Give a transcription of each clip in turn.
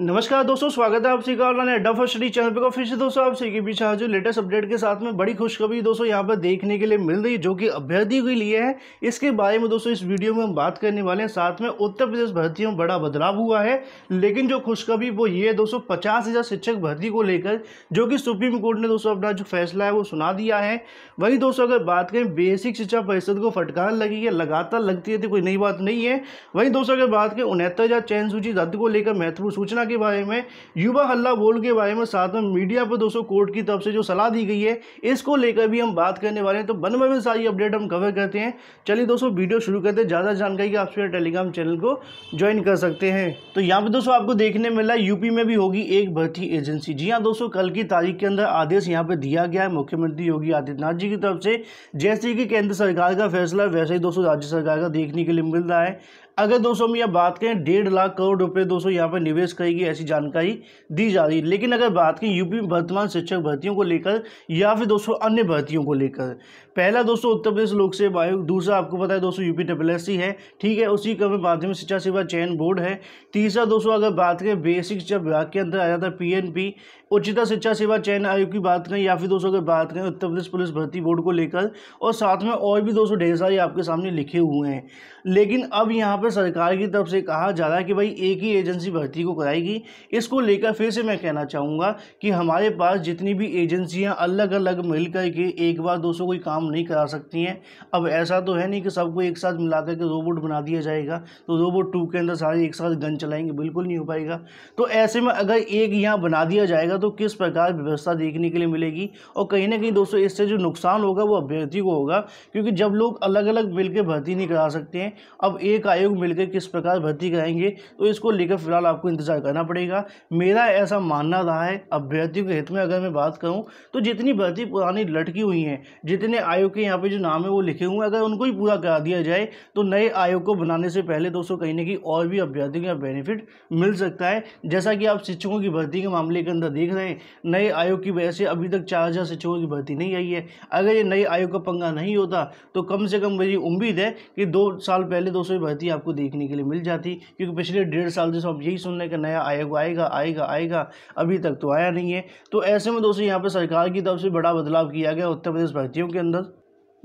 नमस्कार दोस्तों स्वागत है आप सभी का ऑनलाइन अड्डा फर्स्ट स्टडी चैनल पर फिर से दोस्तों आप सभी के बीच आज लेटेस्ट अपडेट के साथ में बड़ी खुशखबरी दोस्तों यहाँ पर देखने के लिए मिल रही जो कि अभ्यर्थियों के लिए है इसके बारे में दोस्तों इस वीडियो में हम बात करने वाले हैं साथ में उत्तर प्रदेश भर्ती में बड़ा बदलाव हुआ है लेकिन जो खुशखबरी वो ये है दोस्तों पचास शिक्षक भर्ती को लेकर जो कि सुप्रीम कोर्ट ने दोस्तों अपना जो फैसला है वो सुना दिया है वहीं दोस्तों अगर बात करें बेसिक शिक्षा परिषद को फटकार लगी है लगातार लगती रहती कोई नई बात नहीं है वहीं दोस्तों अगर बात करें उनहत्तर चयन सूची रद्द को लेकर महत्वपूर्ण सूचना योजना के बारे में युवा हल्ला बोल के बारे में साथ में मीडिया पर दोस्तों कोर्ट की तरफ से जो सलाह दी गई है इसको लेकर भी हम बात करने वाले हैं तो बन में सारी अपडेट हम कवर करते हैं चलिए दोस्तों वीडियो शुरू करते हैं ज़्यादा जानकारी आप आप टेलीग्राम चैनल को ज्वाइन कर सकते हैं तो यहाँ पर दोस्तों आपको देखने मिला यूपी में भी होगी एक भर्ती एजेंसी जी हाँ दोस्तों कल की तारीख के अंदर आदेश यहाँ पर दिया गया है मुख्यमंत्री योगी आदित्यनाथ जी की तरफ से जैसे कि केंद्र सरकार का फैसला वैसे ही दोस्तों राज्य सरकार का देखने के लिए मिल रहा है अगर दोस्तों हम यह बात करें डेढ़ लाख करोड़ रुपए दोस्तों यहाँ पर निवेश करेगी ऐसी जानकारी दी जा रही है लेकिन अगर बात करें यूपी में वर्तमान शिक्षक भर्तियों को लेकर या फिर दोस्तों अन्य भर्तियों को लेकर पहला दोस्तों उत्तर प्रदेश लोक सेवा आयोग दूसरा आपको पता है दोस्तों यूपी डब्ल्यू है ठीक है उसी क्रम में माध्यमिक शिक्षा सेवा चयन बोर्ड है तीसरा दोस्तों अगर बात करें बेसिक शिक्षा विभाग के अंदर आ जाता है पी उच्चतर शिक्षा सेवा चयन आयोग की बात करें या फिर दोस्तों अगर बात करें उत्तर प्रदेश पुलिस भर्ती बोर्ड को लेकर और साथ में और भी दोस्तों ढेर सारे आपके सामने लिखे हुए हैं लेकिन अब यहाँ पर सरकार की तरफ से कहा जा रहा है कि भाई एक ही एजेंसी भर्ती को कराएगी इसको लेकर फिर से मैं कहना चाहूँगा कि हमारे पास जितनी भी एजेंसियाँ अलग अलग मिल करके एक बार दोस्तों कोई काम नहीं करा सकती हैं अब ऐसा तो है नहीं कि सबको एक साथ मिला करके रोबोट बना दिया जाएगा तो रोबोट टू के अंदर सारे एक साथ गन चलाएंगे बिल्कुल नहीं हो पाएगा तो ऐसे में अगर एक यहाँ बना दिया जाएगा तो किस प्रकार व्यवस्था देखने के लिए मिलेगी और कहीं ना कहीं दोस्तों इससे जो नुकसान होगा वो अभ्यर्थी को होगा क्योंकि जब लोग अलग अलग मिलकर भर्ती नहीं करा सकते हैं अब एक आयोग मिलकर किस प्रकार भर्ती कराएंगे तो इसको लेकर फिलहाल आपको इंतज़ार करना पड़ेगा मेरा ऐसा मानना रहा है अभ्यर्थियों के हित में अगर मैं बात करूँ तो जितनी भर्ती पुरानी लटकी हुई हैं जितने आयोग के यहाँ पर जो नाम है वो लिखे हुए हैं अगर उनको ही पूरा करा दिया जाए तो नए आयोग को बनाने से पहले दोस्तों कहीं ना कहीं और भी अभ्यर्थियों का बेनिफिट मिल सकता है जैसा कि आप शिक्षकों की भर्ती के मामले के अंदर देख रहे हैं नए आयोग की वजह से अभी तक चार हज़ार शिक्षकों की भर्ती नहीं आई है अगर ये नए आयोग का पंगा नहीं होता तो कम से कम मेरी उम्मीद है कि दो साल पहले दो सौ भर्ती आपको देखने के लिए मिल जाती क्योंकि पिछले डेढ़ साल से तो आप यही सुन रहे हैं कि नया आयोग आएगा आएगा आएगा अभी तक तो आया नहीं है तो ऐसे में दोस्तों यहाँ पर सरकार की तरफ से बड़ा बदलाव किया गया उत्तर प्रदेश भर्तियों के अंदर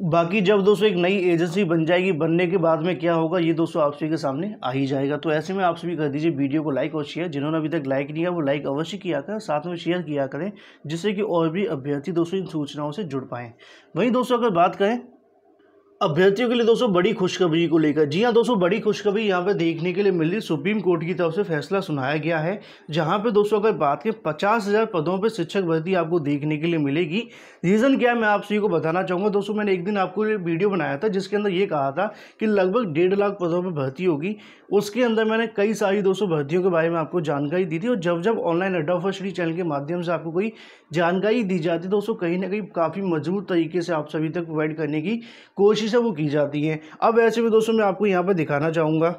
बाकी जब दोस्तों एक नई एजेंसी बन जाएगी बनने के बाद में क्या होगा ये दोस्तों आप सभी के सामने आ ही जाएगा तो ऐसे में आप सभी कर दीजिए वीडियो को लाइक और शेयर जिन्होंने अभी तक लाइक नहीं किया वो लाइक अवश्य किया करें साथ में शेयर किया करें जिससे कि और भी अभ्यर्थी दोस्तों इन सूचनाओं से जुड़ पाएँ वहीं दोस्तों अगर बात करें अभ्यर्थियों के लिए दोस्तों बड़ी खुशखबरी को लेकर जी हाँ दोस्तों बड़ी खुशखबरी यहाँ पर देखने के लिए मिल रही सुप्रीम कोर्ट की तरफ से फैसला सुनाया गया है जहाँ पे दोस्तों अगर बात करें पचास हज़ार पदों पे शिक्षक भर्ती आपको देखने के लिए मिलेगी रीज़न क्या है मैं आप सभी को बताना चाहूँगा दोस्तों मैंने एक दिन आपको वीडियो बनाया था जिसके अंदर ये कहा था कि लगभग डेढ़ लाख पदों पर भर्ती होगी उसके अंदर मैंने कई सारी दोस्तों भर्तियों के बारे में आपको जानकारी दी थी और जब जब ऑनलाइन अड्डा फर्स्ट चैनल के माध्यम से आपको कोई जानकारी दी जाती दोस्तों कहीं ना कहीं काफ़ी मजबूत तरीके से आप सभी तक प्रोवाइड करने की कोशिश कोशिश है वो की जाती है अब ऐसे में दोस्तों मैं आपको यहाँ पर दिखाना चाहूँगा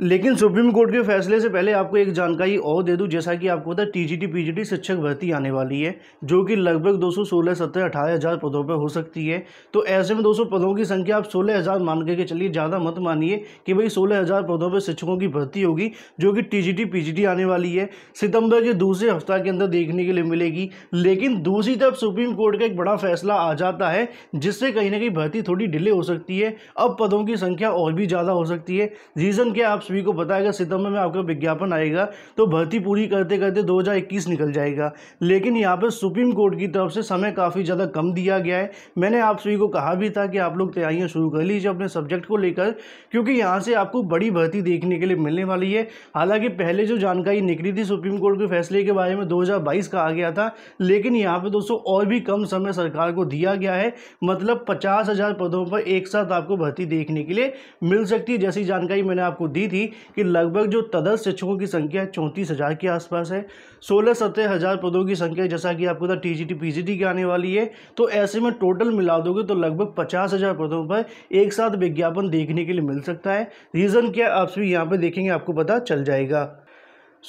लेकिन सुप्रीम कोर्ट के फैसले से पहले आपको एक जानकारी और दे दूं जैसा कि आपको पता है जी टी शिक्षक भर्ती आने वाली है जो कि लगभग 216 सत्रह अठारह हज़ार पदों पर हो सकती है तो ऐसे में 200 पदों की संख्या आप सोलह हज़ार मान के चलिए ज़्यादा मत मानिए कि भाई सोलह हज़ार पदों पर शिक्षकों की भर्ती होगी जो कि टी जी आने वाली है सितंबर के दूसरे हफ्ता के अंदर देखने के लिए मिलेगी लेकिन दूसरी तरफ सुप्रीम कोर्ट का एक बड़ा फैसला आ जाता है जिससे कहीं ना कहीं भर्ती थोड़ी डिले हो सकती है अब पदों की संख्या और भी ज़्यादा हो सकती है रीज़न क्या आप सभी को पता है सितंबर में आपका विज्ञापन आएगा तो भर्ती पूरी करते करते 2021 निकल जाएगा लेकिन यहाँ पर सुप्रीम कोर्ट की तरफ से समय काफ़ी ज़्यादा कम दिया गया है मैंने आप सभी को कहा भी था कि आप लोग तैयारियाँ शुरू कर लीजिए अपने सब्जेक्ट को लेकर क्योंकि यहाँ से आपको बड़ी भर्ती देखने के लिए मिलने वाली है हालांकि पहले जो जानकारी निकली थी सुप्रीम कोर्ट के फैसले के बारे में 2022 का आ गया था लेकिन यहाँ पे दोस्तों और भी कम समय सरकार को दिया गया है मतलब पचास हज़ार पदों पर एक साथ आपको भर्ती देखने के लिए मिल सकती है जैसी जानकारी मैंने आपको दी थी थी कि लगभग जो तदर्थ शिक्षकों की संख्या चौंतीस हज़ार के आसपास है सोलह सत्रह हज़ार पदों की संख्या जैसा कि आपको था T G T P G T की आने वाली है तो ऐसे में टोटल मिला दोगे तो लगभग पचास हज़ार पदों पर एक साथ विज्ञापन देखने के लिए मिल सकता है रीज़न क्या आप सभी यहाँ पर देखेंगे आपको पता चल जाएगा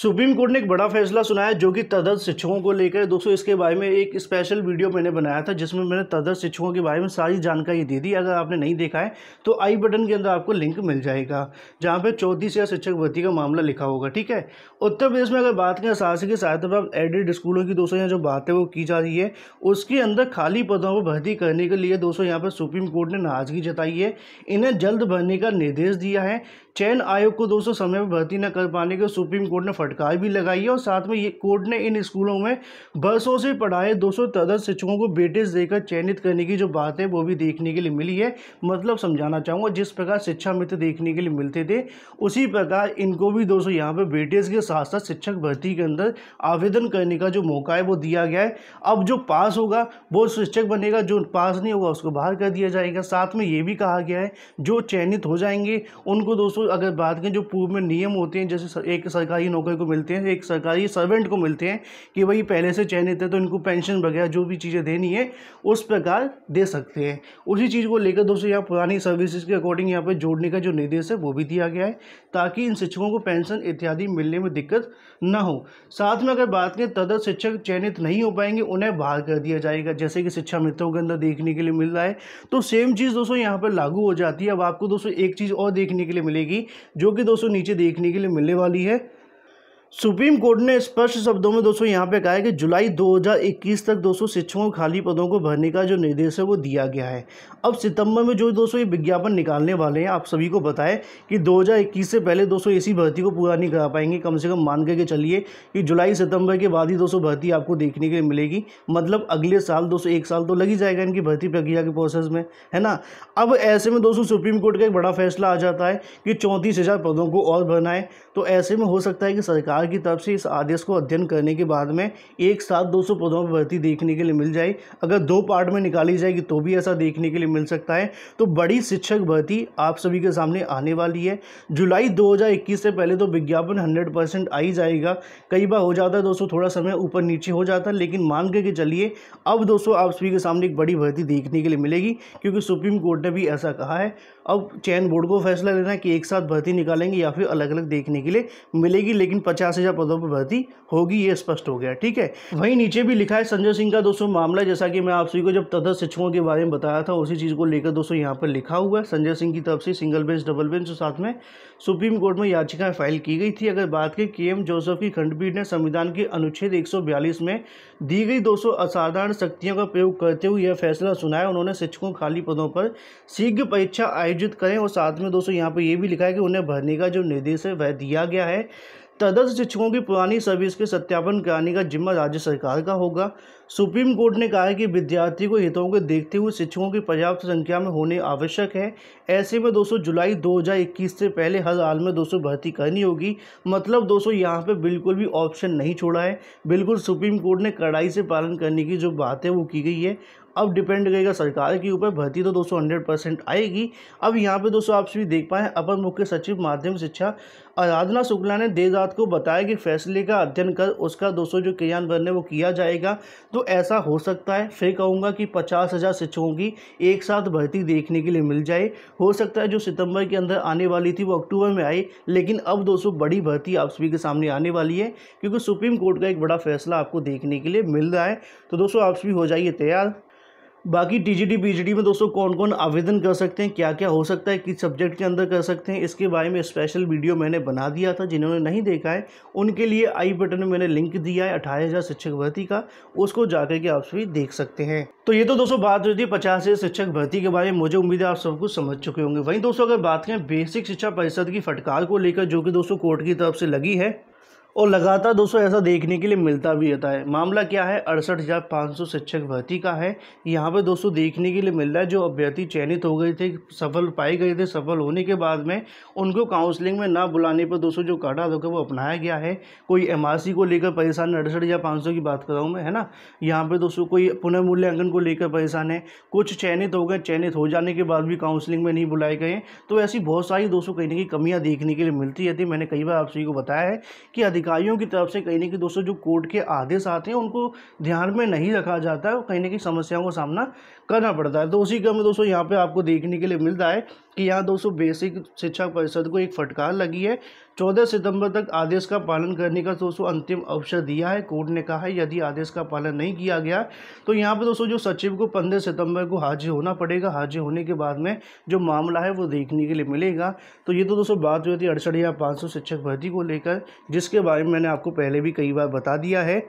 सुप्रीम कोर्ट ने एक बड़ा फैसला सुनाया जो कि तदर्थ शिक्षकों को लेकर दोस्तों इसके बारे में एक स्पेशल वीडियो मैंने बनाया था जिसमें मैंने तदर्थ शिक्षकों के बारे में सारी जानकारी दे दी अगर आपने नहीं देखा है तो आई बटन के अंदर आपको लिंक मिल जाएगा जहाँ पर चौथी से शिक्षक भर्ती का मामला लिखा होगा ठीक है उत्तर प्रदेश में अगर बात करें शासकीय की सहायता प्राप्त एडेड स्कूलों की दोस्तों यहाँ जो बात है वो की जा रही है उसके अंदर खाली पदों को भर्ती करने के लिए दोस्तों यहाँ पर सुप्रीम कोर्ट ने नाराजगी जताई है इन्हें जल्द भरने का निर्देश दिया है चयन आयोग को दोस्तों समय पर भर्ती न कर पाने के सुप्रीम कोर्ट ने फटकार भी लगाई है और साथ में ये कोर्ट ने इन स्कूलों में बरसों से पढ़ाए दो सौ शिक्षकों को बेटेज देकर चयनित करने की जो बात है वो भी देखने के लिए मिली है मतलब समझाना चाहूँगा जिस प्रकार शिक्षा मित्र देखने के लिए मिलते थे उसी प्रकार इनको भी दोस्तों यहाँ पर बेटेज के साथ साथ शिक्षक भर्ती के अंदर आवेदन करने का जो मौका है वो दिया गया है अब जो पास होगा वो शिक्षक बनेगा जो पास नहीं होगा उसको बाहर कर दिया जाएगा साथ में ये भी कहा गया है जो चयनित हो जाएंगे उनको दोस्तों अगर बात करें जो पूर्व में नियम होते हैं जैसे एक सरकारी नौकरी को मिलते हैं एक सरकारी सर्वेंट को मिलते हैं कि वही पहले से चयनित है तो इनको पेंशन वगैरह जो भी चीज़ें देनी है उस प्रकार दे सकते हैं उसी चीज़ को लेकर दोस्तों यहाँ पुरानी सर्विसेज के अकॉर्डिंग यहाँ पर जोड़ने का जो निर्देश है वो भी दिया गया है ताकि इन शिक्षकों को पेंशन इत्यादि मिलने में दिक्कत ना हो साथ में अगर बात करें तदर शिक्षक चयनित नहीं हो पाएंगे उन्हें बाहर कर दिया जाएगा जैसे कि शिक्षा मित्रों के अंदर देखने के लिए मिल रहा है तो सेम चीज़ दोस्तों यहाँ पर लागू हो जाती है अब आपको दोस्तों एक चीज़ और देखने के लिए मिलेगी की जो कि दोस्तों नीचे देखने के लिए मिलने वाली है सुप्रीम कोर्ट ने स्पष्ट शब्दों में दोस्तों यहाँ पे कहा है कि जुलाई 2021 तक दोस्तों शिक्षकों खाली पदों को भरने का जो निर्देश है वो दिया गया है अब सितंबर में जो दोस्तों ये विज्ञापन निकालने वाले हैं आप सभी को बताएं कि 2021 से पहले दोस्तों इसी भर्ती को पूरा नहीं करा पाएंगे कम से कम मान के चलिए कि जुलाई सितंबर के बाद ही दोस्तों भर्ती आपको देखने के मिलेगी मतलब अगले साल दोस्तों एक साल तो लग ही जाएगा इनकी भर्ती प्रक्रिया के प्रोसेस में है ना अब ऐसे में दोस्तों सुप्रीम कोर्ट का एक बड़ा फैसला आ जाता है कि चौंतीस पदों को और भरना है तो ऐसे में हो सकता है कि सरकार सरकार की तरफ से इस आदेश को अध्ययन करने के बाद में एक साथ 200 पदों पर भर्ती देखने के लिए मिल जाए अगर दो पार्ट में निकाली जाएगी तो भी ऐसा देखने के लिए मिल सकता है तो बड़ी शिक्षक भर्ती आप सभी के सामने आने वाली है जुलाई 2021 से पहले तो विज्ञापन 100 परसेंट आ ही जाएगा कई बार हो जाता है दोस्तों थोड़ा समय ऊपर नीचे हो जाता है लेकिन मान के चलिए अब दोस्तों आप सभी के सामने एक बड़ी भर्ती देखने के लिए मिलेगी क्योंकि सुप्रीम कोर्ट ने भी ऐसा कहा है अब चयन बोर्ड को फैसला लेना है कि एक साथ भर्ती निकालेंगे या फिर अलग अलग देखने के लिए मिलेगी लेकिन पचास से या पदों पर भर्ती होगी ये स्पष्ट हो गया ठीक है वहीं नीचे भी लिखा है संजय सिंह का दोस्तों मामला जैसा कि मैं आप सभी को जब तथा शिक्षकों के बारे में बताया था उसी चीज़ को लेकर दोस्तों यहाँ पर लिखा हुआ है संजय सिंह की तरफ से सिंगल बेंच डबल बेंच और साथ में सुप्रीम कोर्ट में याचिकाएं फाइल की गई थी अगर बात करें के एम जोसेफ की खंडपीठ ने संविधान के अनुच्छेद एक में दी गई दो असाधारण शक्तियों का प्रयोग करते हुए यह फैसला सुनाया उन्होंने शिक्षकों खाली पदों पर शीघ्र परीक्षा आयोजित करें और साथ में दोस्तों यहाँ पर यह भी लिखा है कि उन्हें भरने का जो निर्देश है वह दिया गया है तदर्थ शिक्षकों की पुरानी सर्विस के सत्यापन कराने का जिम्मा राज्य सरकार का होगा सुप्रीम कोर्ट ने कहा है कि विद्यार्थी को हितों को देखते हुए शिक्षकों की पर्याप्त संख्या में होने आवश्यक है ऐसे में 200 जुलाई 2021 से पहले हर हाल में 200 भर्ती करनी होगी मतलब 200 सौ यहाँ पर बिल्कुल भी ऑप्शन नहीं छोड़ा है बिल्कुल सुप्रीम कोर्ट ने कड़ाई से पालन करने की जो बात है वो की गई है अब डिपेंड करेगा सरकार के ऊपर भर्ती तो दोस्तों हंड्रेड परसेंट आएगी अब यहाँ पे दोस्तों आप सभी देख पाए अपर मुख्य सचिव माध्यमिक शिक्षा आराधना शुक्ला ने देर रात को बताया कि फैसले का अध्ययन कर उसका दोस्तों जो क्रियान्वयन है वो किया जाएगा तो ऐसा हो सकता है फिर कहूँगा कि पचास हज़ार शिक्षकों की एक साथ भर्ती देखने के लिए मिल जाए हो सकता है जो सितंबर के अंदर आने वाली थी वो अक्टूबर में आई लेकिन अब दोस्तों बड़ी भर्ती आप सभी के सामने आने वाली है क्योंकि सुप्रीम कोर्ट का एक बड़ा फैसला आपको देखने के लिए मिल रहा है तो दोस्तों आप सभी हो जाइए तैयार बाकी जी पीजीटी में दोस्तों कौन कौन आवेदन कर सकते हैं क्या क्या हो सकता है किस सब्जेक्ट के अंदर कर सकते हैं इसके बारे में स्पेशल वीडियो मैंने बना दिया था जिन्होंने नहीं देखा है उनके लिए आई बटन में मैंने लिंक दिया है अठारह हज़ार शिक्षक भर्ती का उसको जाकर के आप सभी देख सकते हैं तो ये तो दोस्तों बात हो रही पचास हज़ार शिक्षक भर्ती के बारे में मुझे उम्मीद है आप सब कुछ समझ चुके होंगे वहीं दोस्तों अगर बात करें बेसिक शिक्षा परिषद की फटकार को लेकर जो कि दोस्तों कोर्ट की तरफ से लगी है और लगातार दोस्तों ऐसा देखने के लिए मिलता भी रहता है मामला क्या है अड़सठ हज़ार पाँच सौ शिक्षक भर्ती का है यहाँ पे दोस्तों देखने के लिए मिल रहा है जो अभ्यर्थी चयनित हो गए थे सफल पाए गए थे सफल होने के बाद में उनको काउंसलिंग में ना बुलाने पर दोस्तों जो काटा धोखा वो अपनाया गया है कोई एम को लेकर परेशान अड़सठ हज़ार पाँच सौ की बात कर रहा हूँ मैं है ना यहाँ पर दोस्तों कोई पुनर्मूल्यांकन को लेकर परेशान है कुछ चयनित हो गए चयनित हो जाने के बाद भी काउंसलिंग में नहीं बुलाए गए तो ऐसी बहुत सारी दोस्तों कहीं ना कहीं कमियाँ देखने के लिए मिलती रहती मैंने कई बार आप सभी को बताया है कि अधिक अधिकारियों की तरफ से कहीं ना कहीं दोस्तों जो कोर्ट के आदेश आते हैं उनको ध्यान में नहीं रखा जाता है कहीं ना कहीं समस्याओं का सामना करना पड़ता है तो उसी क्रम में दोस्तों यहाँ पे आपको देखने के लिए मिलता है कि यहाँ दोस्तों बेसिक शिक्षा परिषद को एक फटकार लगी है चौदह सितंबर तक आदेश का पालन करने का दोस्तों अंतिम अवसर दिया है कोर्ट ने कहा है यदि आदेश का पालन नहीं किया गया तो यहाँ पे दोस्तों जो सचिव को पंद्रह सितंबर को हाजिर होना पड़ेगा हाजिर होने के बाद में जो मामला है वो देखने के लिए मिलेगा तो ये तो दोस्तों बात हुई थी अड़सठ या पाँच शिक्षक भर्ती को लेकर जिसके बारे में मैंने आपको पहले भी कई बार बता दिया है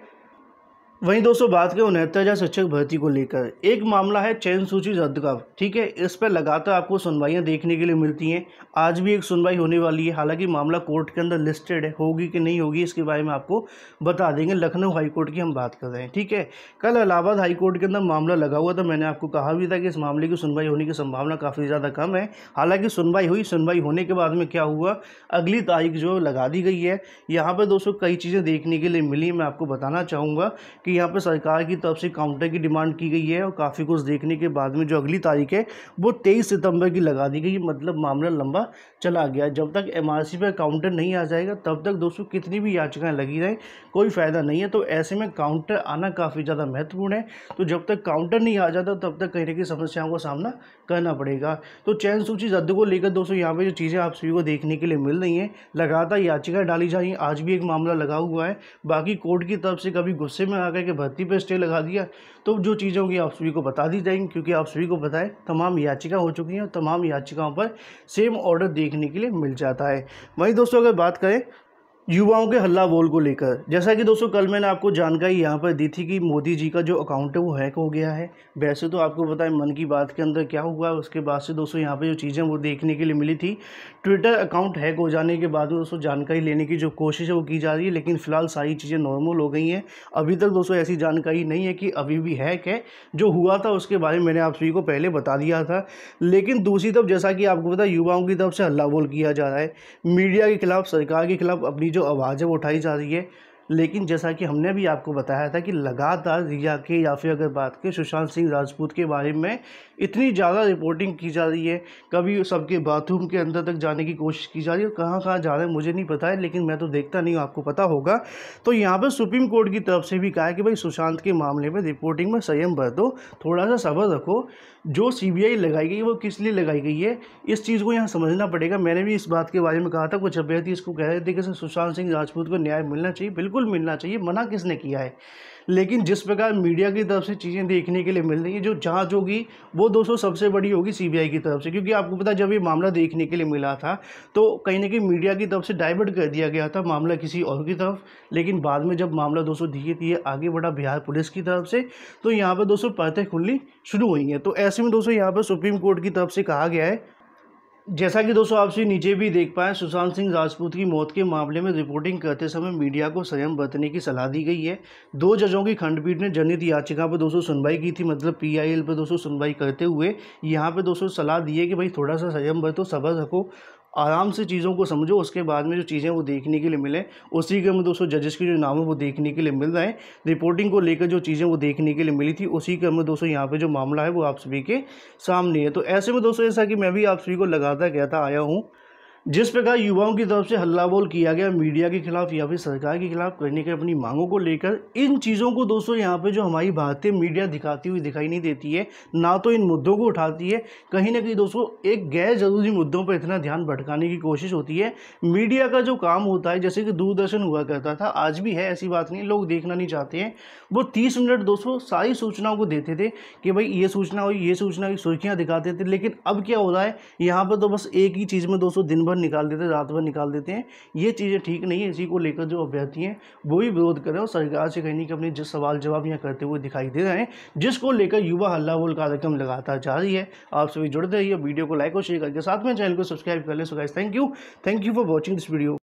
वहीं दोस्तों बात करें उनहत्तर हजार शिक्षक भर्ती को लेकर एक मामला है चयन सूची रद्द का ठीक है इस पर लगातार आपको सुनवाइयाँ देखने के लिए मिलती हैं आज भी एक सुनवाई होने वाली है हालांकि मामला कोर्ट के अंदर लिस्टेड है होगी कि नहीं होगी इसके बारे में आपको बता देंगे लखनऊ हाईकोर्ट की हम बात कर रहे हैं ठीक है कल इलाहाबाद हाईकोर्ट के अंदर मामला लगा हुआ था मैंने आपको कहा भी था कि इस मामले की सुनवाई होने की संभावना काफ़ी ज़्यादा कम है हालाँकि सुनवाई हुई सुनवाई होने के बाद में क्या हुआ अगली तारीख जो लगा दी गई है यहाँ पर दोस्तों कई चीज़ें देखने के लिए मिली मैं आपको बताना चाहूँगा कि यहाँ पर सरकार की तरफ से काउंटर की डिमांड की गई है और काफ़ी कुछ देखने के बाद में जो अगली तारीख है वो तेईस सितंबर की लगा दी गई मतलब मामला लंबा चला गया जब तक एम पर काउंटर नहीं आ जाएगा तब तक दोस्तों कितनी भी याचिकाएँ लगी रहें कोई फ़ायदा नहीं है तो ऐसे में काउंटर आना काफ़ी ज़्यादा महत्वपूर्ण है तो जब तक काउंटर नहीं आ जाता तब तक कहीं ना कहीं समस्याओं का सामना करना पड़ेगा तो चयन सूची रद्द को लेकर दोस्तों यहाँ पे जो चीज़ें आप सभी को देखने के लिए मिल रही हैं लगातार याचिकाएं डाली जा रही आज भी एक मामला लगा हुआ है बाकी कोर्ट की तरफ से कभी गुस्से में आ कह के भर्ती पे स्टे लगा दिया तो जो चीज़ें होंगी आप सभी को बता दी जाएंगी क्योंकि आप सभी को बताएं तमाम याचिका हो चुकी हैं तमाम याचिकाओं पर सेम ऑर्डर देखने के लिए मिल जाता है वहीं दोस्तों अगर बात करें युवाओं के हल्ला बोल को लेकर जैसा कि दोस्तों कल मैंने आपको जानकारी यहाँ पर दी थी कि मोदी जी का जो अकाउंट है वो हैक हो गया है वैसे तो आपको पता है मन की बात के अंदर क्या हुआ उसके बाद से दोस्तों यहाँ पे जो चीज़ें वो देखने के लिए मिली थी ट्विटर अकाउंट हैक हो जाने के बाद दोस्तों जानकारी लेने की जो कोशिश है वो की जा रही है लेकिन फिलहाल सारी चीज़ें नॉर्मल हो गई हैं अभी तक दोस्तों ऐसी जानकारी नहीं है कि अभी भी हैक है जो हुआ था उसके बारे में मैंने आप सभी को पहले बता दिया था लेकिन दूसरी तरफ जैसा कि आपको पता युवाओं की तरफ से हल्ला बोल किया जा रहा है मीडिया के खिलाफ सरकार के खिलाफ अपनी जो आवाज़ है वो उठाई जा रही है लेकिन जैसा कि हमने भी आपको बताया था कि लगातार रिया के या फिर अगर बात करें सुशांत सिंह राजपूत के बारे में इतनी ज़्यादा रिपोर्टिंग की जा रही है कभी सबके बाथरूम के अंदर तक जाने की कोशिश की जा रही है कहाँ कहाँ जा रहे हैं मुझे नहीं पता है लेकिन मैं तो देखता नहीं हूँ आपको पता होगा तो यहाँ पर सुप्रीम कोर्ट की तरफ से भी कहा है कि भाई सुशांत के मामले में रिपोर्टिंग में संयम बरतो थोड़ा सा सब्र रखो जो सी लगाई गई वो किस लिए लगाई गई है इस चीज़ को यहाँ समझना पड़ेगा मैंने भी इस बात के बारे में कहा था कुछ अभ्यर्थी इसको कह रहे थे कि सुशांत सिंह राजपूत को न्याय मिलना चाहिए बिल्कुल बिल्कुल मिलना चाहिए मना किसने किया है लेकिन जिस प्रकार मीडिया की तरफ से चीज़ें देखने के लिए मिल रही है जो जांच होगी वो दोस्तों सबसे बड़ी होगी सीबीआई की तरफ से क्योंकि आपको पता जब ये मामला देखने के लिए मिला था तो कहीं ना कहीं मीडिया की तरफ से डाइवर्ट कर दिया गया था मामला किसी और की तरफ लेकिन बाद में जब मामला दोस्तों धीरे धीरे आगे बढ़ा बिहार पुलिस की तरफ से तो यहाँ पर दोस्तों परतें खुलनी शुरू हुई हैं तो ऐसे में दोस्तों यहाँ पर सुप्रीम कोर्ट की तरफ से कहा गया है जैसा कि दोस्तों आप सभी नीचे भी देख पाए सुशांत सिंह राजपूत की मौत के मामले में रिपोर्टिंग करते समय मीडिया को संयम बरतने की सलाह दी गई है दो जजों की खंडपीठ ने जनहित याचिका पर दोस्तों सुनवाई की थी मतलब पीआईएल पर दोस्तों सुनवाई करते हुए यहाँ पर दोस्तों सलाह दी है कि भाई थोड़ा सा संयम बरतो सबर रखो आराम से चीज़ों को समझो उसके बाद में जो चीज़ें वो देखने के लिए मिले उसी के में दोस्तों जजेस के जो नाम है वो देखने के लिए मिल रहे हैं रिपोर्टिंग को लेकर जो चीज़ें वो देखने के लिए मिली थी उसी क्रम में दोस्तों यहाँ पर जो मामला है वो आप सभी के सामने है तो ऐसे में दोस्तों ऐसा कि मैं भी आप सभी को लगातार कहता आया हूँ जिस प्रकार युवाओं की तरफ से हल्ला बोल किया गया मीडिया के खिलाफ या फिर सरकार के खिलाफ करने के अपनी मांगों को लेकर इन चीज़ों को दोस्तों यहाँ पे जो हमारी भारतीय मीडिया दिखाती हुई दिखाई नहीं देती है ना तो इन मुद्दों को उठाती है कहीं ना कहीं दोस्तों एक गैर ज़रूरी मुद्दों पर इतना ध्यान भटकाने की कोशिश होती है मीडिया का जो काम होता है जैसे कि दूरदर्शन हुआ करता था आज भी है ऐसी बात नहीं लोग देखना नहीं चाहते हैं वो तीस मिनट दोस्तों सारी सूचनाओं को देते थे कि भाई ये सूचना हुई ये सूचना की सुर्खियाँ दिखाते थे लेकिन अब क्या हो रहा है यहाँ पर तो बस एक ही चीज़ में दोस्तों दिन भर भर निकाल देते हैं रात भर निकाल देते हैं ये चीज़ें ठीक नहीं है इसी को लेकर जो अभ्यर्थी हैं वो भी विरोध कर रहे और सरकार से कहने की कि अपने जिस सवाल जवाब यहाँ करते हुए दिखाई दे रहे हैं जिसको लेकर युवा हल्ला बोल कार्यक्रम लगातार जारी है आप सभी जुड़ते रहिए वीडियो को लाइक और शेयर करके साथ में चैनल को सब्सक्राइब कर लें so guys thank you thank you for watching this video